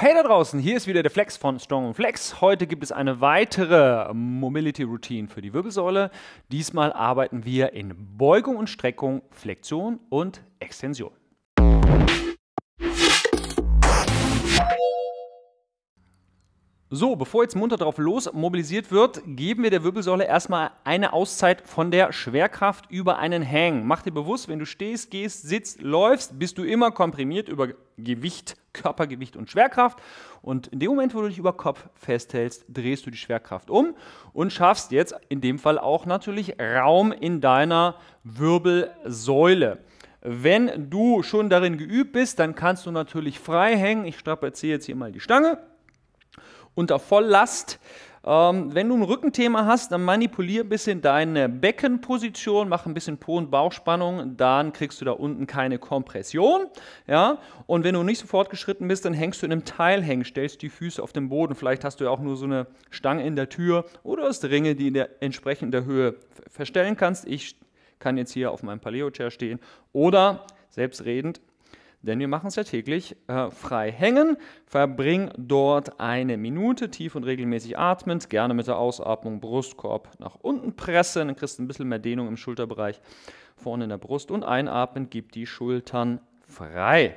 Hey da draußen, hier ist wieder der Flex von Strong Flex. Heute gibt es eine weitere Mobility Routine für die Wirbelsäule. Diesmal arbeiten wir in Beugung und Streckung, Flexion und Extension. So, bevor jetzt munter drauf los mobilisiert wird, geben wir der Wirbelsäule erstmal eine Auszeit von der Schwerkraft über einen Hang. Mach dir bewusst, wenn du stehst, gehst, sitzt, läufst, bist du immer komprimiert über Gewicht Körpergewicht und Schwerkraft. Und in dem Moment, wo du dich über Kopf festhältst, drehst du die Schwerkraft um und schaffst jetzt in dem Fall auch natürlich Raum in deiner Wirbelsäule. Wenn du schon darin geübt bist, dann kannst du natürlich frei hängen. Ich strapaziere jetzt hier mal die Stange unter Volllast ähm, wenn du ein Rückenthema hast, dann manipulier ein bisschen deine Beckenposition, mach ein bisschen Po- und Bauchspannung, dann kriegst du da unten keine Kompression. Ja? Und wenn du nicht so fortgeschritten bist, dann hängst du in einem Teil hängen, stellst die Füße auf den Boden. Vielleicht hast du ja auch nur so eine Stange in der Tür oder hast Ringe, die in der entsprechenden Höhe verstellen kannst. Ich kann jetzt hier auf meinem Paleo-Chair stehen oder selbstredend denn wir machen es ja täglich, äh, frei hängen. Verbring dort eine Minute tief und regelmäßig atmend, gerne mit der Ausatmung Brustkorb nach unten pressen, dann kriegst du ein bisschen mehr Dehnung im Schulterbereich vorne in der Brust und einatmend gib die Schultern frei.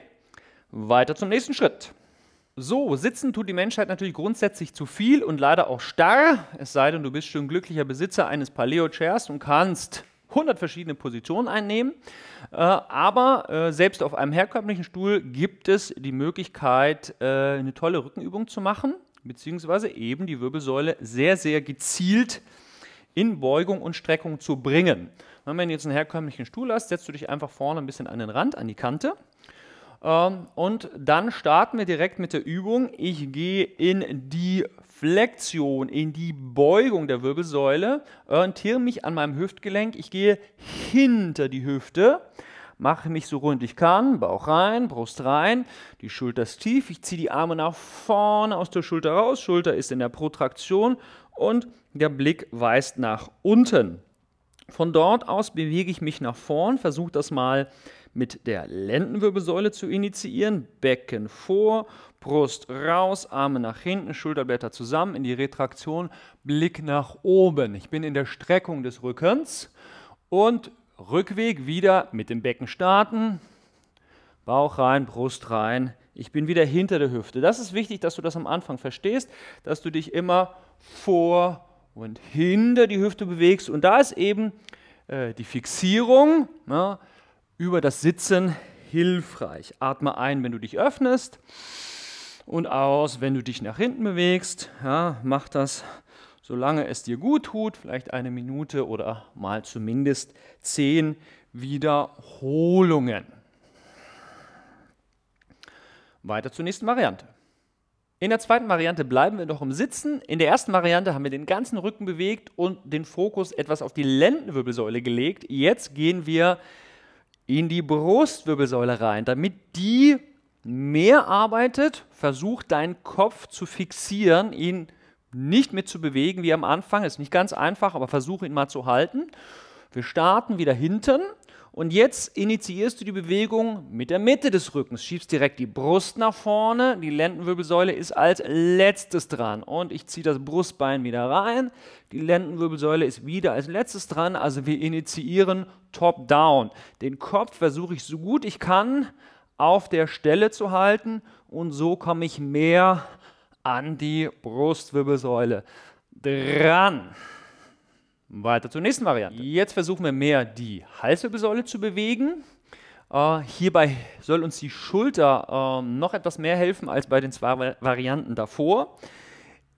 Weiter zum nächsten Schritt. So, sitzen tut die Menschheit natürlich grundsätzlich zu viel und leider auch starr, es sei denn, du bist schon glücklicher Besitzer eines Paleo-Chairs und kannst 100 verschiedene Positionen einnehmen. Äh, aber äh, selbst auf einem herkömmlichen Stuhl gibt es die Möglichkeit, äh, eine tolle Rückenübung zu machen, beziehungsweise eben die Wirbelsäule sehr, sehr gezielt in Beugung und Streckung zu bringen. Wenn du jetzt einen herkömmlichen Stuhl hast, setzt du dich einfach vorne ein bisschen an den Rand, an die Kante, ähm, und dann starten wir direkt mit der Übung. Ich gehe in die Flexion, in die Beugung der Wirbelsäule, orientiere mich an meinem Hüftgelenk. Ich gehe hinter die Hüfte, mache mich so rund ich kann, Bauch rein, Brust rein, die Schulter ist tief. Ich ziehe die Arme nach vorne aus der Schulter raus, Schulter ist in der Protraktion und der Blick weist nach unten. Von dort aus bewege ich mich nach vorn, versuche das mal zu mit der Lendenwirbelsäule zu initiieren. Becken vor, Brust raus, Arme nach hinten, Schulterblätter zusammen in die Retraktion, Blick nach oben. Ich bin in der Streckung des Rückens und Rückweg wieder mit dem Becken starten. Bauch rein, Brust rein. Ich bin wieder hinter der Hüfte. Das ist wichtig, dass du das am Anfang verstehst, dass du dich immer vor und hinter die Hüfte bewegst. Und da ist eben äh, die Fixierung. Na, ne? über das Sitzen hilfreich. Atme ein, wenn du dich öffnest und aus, wenn du dich nach hinten bewegst. Ja, mach das, solange es dir gut tut, vielleicht eine Minute oder mal zumindest zehn Wiederholungen. Weiter zur nächsten Variante. In der zweiten Variante bleiben wir noch im Sitzen. In der ersten Variante haben wir den ganzen Rücken bewegt und den Fokus etwas auf die Lendenwirbelsäule gelegt. Jetzt gehen wir in die Brustwirbelsäule rein, damit die mehr arbeitet, versucht deinen Kopf zu fixieren, ihn nicht mit zu bewegen wie am Anfang. Ist nicht ganz einfach, aber versuche ihn mal zu halten. Wir starten wieder hinten und jetzt initiierst du die Bewegung mit der Mitte des Rückens, schiebst direkt die Brust nach vorne, die Lendenwirbelsäule ist als letztes dran. Und ich ziehe das Brustbein wieder rein, die Lendenwirbelsäule ist wieder als letztes dran. Also wir initiieren top-down. Den Kopf versuche ich so gut ich kann auf der Stelle zu halten und so komme ich mehr an die Brustwirbelsäule dran. Weiter zur nächsten Variante. Jetzt versuchen wir mehr die Halswirbelsäule zu bewegen. Äh, hierbei soll uns die Schulter äh, noch etwas mehr helfen als bei den zwei Varianten davor.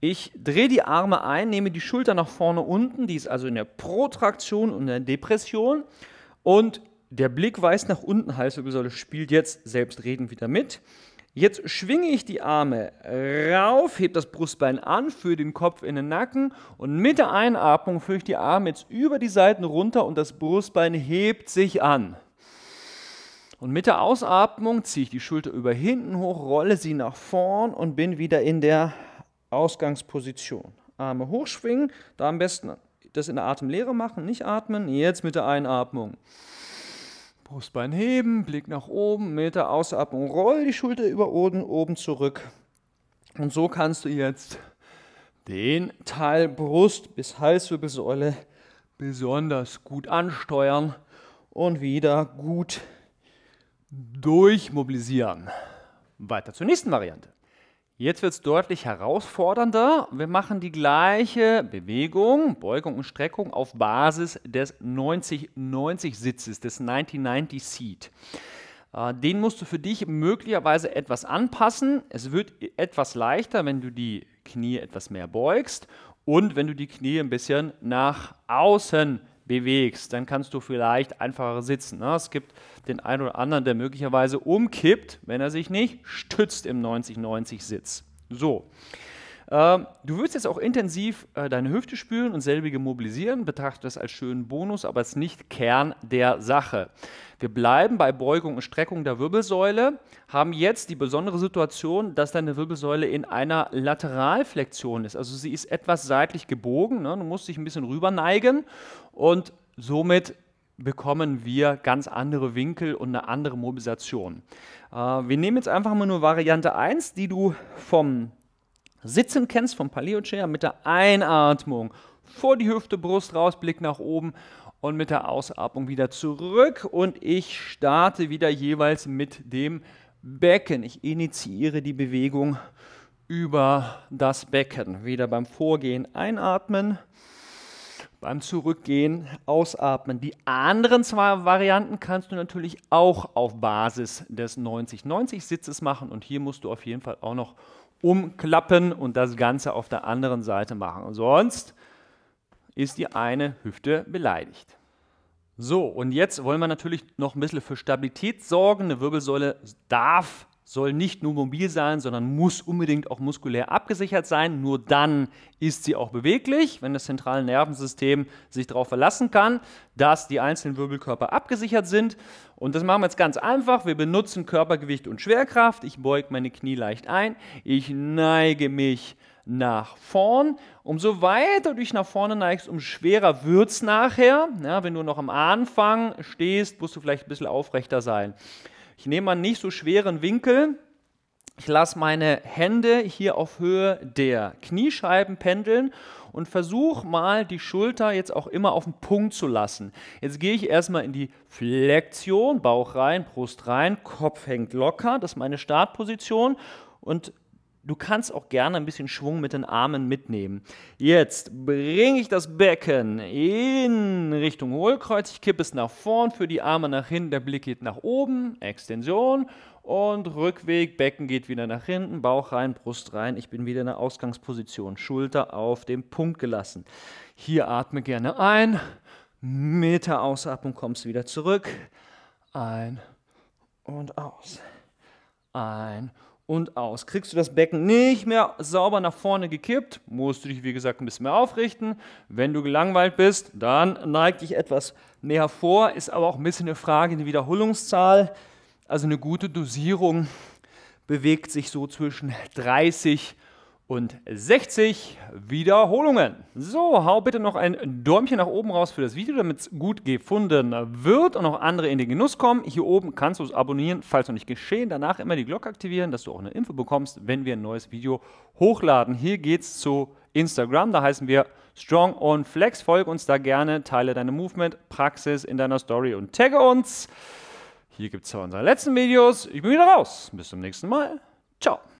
Ich drehe die Arme ein, nehme die Schulter nach vorne unten, die ist also in der Protraktion und in der Depression. Und der Blick weist nach unten, Halswirbelsäule spielt jetzt selbstredend wieder mit. Jetzt schwinge ich die Arme rauf, hebe das Brustbein an, führe den Kopf in den Nacken und mit der Einatmung führe ich die Arme jetzt über die Seiten runter und das Brustbein hebt sich an. Und mit der Ausatmung ziehe ich die Schulter über hinten hoch, rolle sie nach vorn und bin wieder in der Ausgangsposition. Arme hochschwingen, da am besten das in der Atemlehre machen, nicht atmen. Jetzt mit der Einatmung. Brustbein heben, Blick nach oben, Meter ausatmen, roll die Schulter über oben, oben zurück. Und so kannst du jetzt den Teil Brust bis Halswirbelsäule besonders gut ansteuern und wieder gut durchmobilisieren. Weiter zur nächsten Variante. Jetzt wird es deutlich herausfordernder. Wir machen die gleiche Bewegung, Beugung und Streckung auf Basis des 90-90-Sitzes, des 90-90-Seat. Äh, den musst du für dich möglicherweise etwas anpassen. Es wird etwas leichter, wenn du die Knie etwas mehr beugst und wenn du die Knie ein bisschen nach außen beugst bewegst, dann kannst du vielleicht einfacher sitzen. Ne? Es gibt den einen oder anderen, der möglicherweise umkippt, wenn er sich nicht stützt im 90-90-Sitz. So. Ähm, du wirst jetzt auch intensiv äh, deine Hüfte spülen und selbige mobilisieren, betrachte das als schönen Bonus, aber es ist nicht Kern der Sache. Wir bleiben bei Beugung und Streckung der Wirbelsäule, haben jetzt die besondere Situation, dass deine Wirbelsäule in einer Lateralflexion ist. Also sie ist etwas seitlich gebogen, ne? du musst dich ein bisschen rüber neigen und somit bekommen wir ganz andere Winkel und eine andere Mobilisation. Äh, wir nehmen jetzt einfach mal nur Variante 1, die du vom Sitzen kennst, vom Paleo Chair, mit der Einatmung vor die Hüfte, Brust raus, Blick nach oben und mit der Ausatmung wieder zurück und ich starte wieder jeweils mit dem Becken. Ich initiiere die Bewegung über das Becken. Wieder beim Vorgehen einatmen, beim Zurückgehen ausatmen. Die anderen zwei Varianten kannst du natürlich auch auf Basis des 90-90-Sitzes machen und hier musst du auf jeden Fall auch noch umklappen und das Ganze auf der anderen Seite machen. Und sonst ist die eine Hüfte beleidigt. So, und jetzt wollen wir natürlich noch ein bisschen für Stabilität sorgen. Eine Wirbelsäule darf soll nicht nur mobil sein, sondern muss unbedingt auch muskulär abgesichert sein. Nur dann ist sie auch beweglich, wenn das zentrale Nervensystem sich darauf verlassen kann, dass die einzelnen Wirbelkörper abgesichert sind. Und das machen wir jetzt ganz einfach. Wir benutzen Körpergewicht und Schwerkraft. Ich beuge meine Knie leicht ein. Ich neige mich nach vorn. Umso weiter du dich nach vorne neigst, umso schwerer wird es nachher. Ja, wenn du noch am Anfang stehst, musst du vielleicht ein bisschen aufrechter sein. Ich nehme einen nicht so schweren Winkel. Ich lasse meine Hände hier auf Höhe der Kniescheiben pendeln und versuche mal die Schulter jetzt auch immer auf den Punkt zu lassen. Jetzt gehe ich erstmal in die Flexion, Bauch rein, Brust rein, Kopf hängt locker, das ist meine Startposition und Du kannst auch gerne ein bisschen Schwung mit den Armen mitnehmen. Jetzt bringe ich das Becken in Richtung Hohlkreuz. Ich kippe es nach vorn, für die Arme nach hinten, der Blick geht nach oben, Extension und Rückweg, Becken geht wieder nach hinten, Bauch rein, Brust rein. Ich bin wieder in der Ausgangsposition, Schulter auf dem Punkt gelassen. Hier atme gerne ein, Meter ausatmen, kommst wieder zurück. Ein und aus. Ein und aus und aus. Kriegst du das Becken nicht mehr sauber nach vorne gekippt, musst du dich wie gesagt ein bisschen mehr aufrichten. Wenn du gelangweilt bist, dann neig dich etwas mehr vor, ist aber auch ein bisschen eine Frage in der Wiederholungszahl. Also eine gute Dosierung bewegt sich so zwischen 30 und und 60 Wiederholungen. So, hau bitte noch ein Däumchen nach oben raus für das Video, damit es gut gefunden wird und auch andere in den Genuss kommen. Hier oben kannst du es abonnieren, falls noch nicht geschehen. Danach immer die Glocke aktivieren, dass du auch eine Info bekommst, wenn wir ein neues Video hochladen. Hier geht's zu Instagram, da heißen wir Strong on Flex. Folge uns da gerne, teile deine Movement, Praxis in deiner Story und tagge uns. Hier gibt es zwar unsere letzten Videos. Ich bin wieder raus. Bis zum nächsten Mal. Ciao.